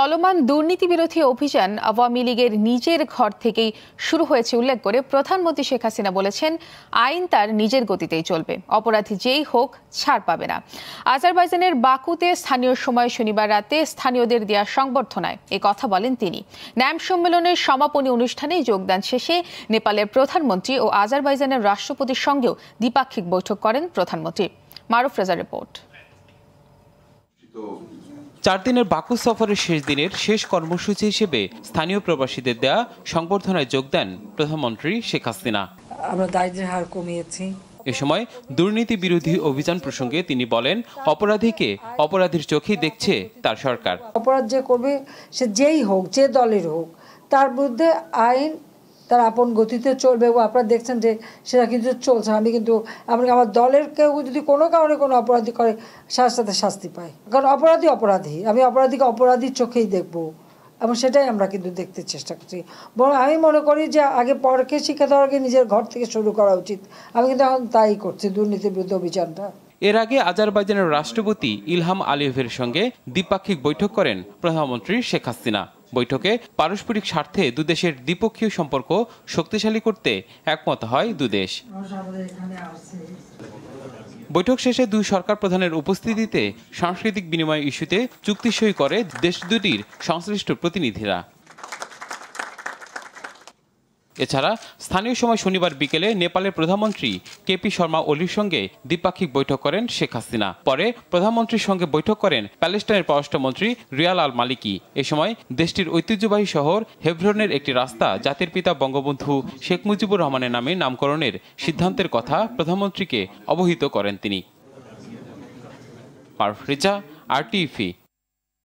চলমান দুর্নীতি বিরোধী অভিযান আওয়ামী লীগের নিজের ঘর থেকেই শুরু হয়েছে উল্লেখ করে প্রধানমন্ত্রী শেখ হাসিনা বলেছেন আইন তার নিজের গতিতেই চলবে অপরাধী যেই হোক ছাড় পাবে না আজারবাইজানের বাকুতে স্থানীয় সময় শনিবার রাতে স্থানীয়দের দেয়া সংবর্ধনায় এ কথা বলেন তিনি ন্যাম সম্মেলনের সমাপনী অনুষ্ঠানে যোগদান শেষে নেপালের প্রধানমন্ত্রী ও আজারবাইজানের রাষ্ট্রপতির সঙ্গেও দ্বিপাক্ষিক বৈঠক করেন প্রধানমন্ত্রী মারুফ রেজা রিপোর্ট চার দিনের বাকু সফরের শেষ দিনের শেষ কর্মসূচি হিসেবে স্থানীয় প্রবাসীদের দেয়া সংবর্ধনায় যোগ দেন প্রধানমন্ত্রী শেখ হাসিনা আমরা দারিদ্রের হার কমিয়েছি এ সময় দুর্নীতি বিরোধী অভিযান প্রসঙ্গে তিনি বলেন অপরাধীকে অপরাধীর চোখেই দেখছে তার সরকার অপরাধ যে করবে সে যেই হোক যে দলের হোক তার বিরুদ্ধে আইন তারা আপন গতিতে চলবে এবং আপনারা দেখছেন যে সেটা কিন্তু চলছে আমি কিন্তু আপনি আমার দলের কেউ যদি কোনো কারণে কোনো অপরাধী করে সাথে সাথে শাস্তি পায় কারণ অপরাধী অপরাধী আমি অপরাধীকে অপরাধীর চোখেই দেখবো এবং সেটাই আমরা কিন্তু দেখতে চেষ্টা করছি বরং আমি মনে করি যে আগে পরকে শিক্ষা দেওয়ার আগে নিজের ঘর থেকে শুরু করা উচিত আমি কিন্তু এখন তাই করছি দুর্নীতির বিরুদ্ধে অভিযানটা এর আগে আজারবাইজানের রাষ্ট্রপতি ইলহাম আলিভের সঙ্গে দ্বিপাক্ষিক বৈঠক করেন প্রধানমন্ত্রী শেখ হাসিনা বৈঠকে পারস্পরিক স্বার্থে দুদেশের দ্বিপক্ষীয় সম্পর্ক শক্তিশালী করতে একমত হয় দুদেশ বৈঠক শেষে দুই সরকার প্রধানের উপস্থিতিতে সাংস্কৃতিক বিনিময় ইস্যুতে চুক্তি সই করে দেশ দুটির সংশ্লিষ্ট প্রতিনিধিরা এছাড়া স্থানীয় সময় শনিবার বিকেলে নেপালের প্রধানমন্ত্রী কেপি শর্মা ওলির সঙ্গে দ্বিপাক্ষিক বৈঠক করেন শেখ হাসিনা পরে প্রধানমন্ত্রীর সঙ্গে বৈঠক করেন প্যালেস্টাইনের পররাষ্ট্রমন্ত্রী রিয়াল আল মালিকি এ সময় দেশটির ঐতিহ্যবাহী শহর হেভ্রনের একটি রাস্তা জাতির পিতা বঙ্গবন্ধু শেখ মুজিবুর রহমানের নামে নামকরণের সিদ্ধান্তের কথা প্রধানমন্ত্রীকে অবহিত করেন তিনি আর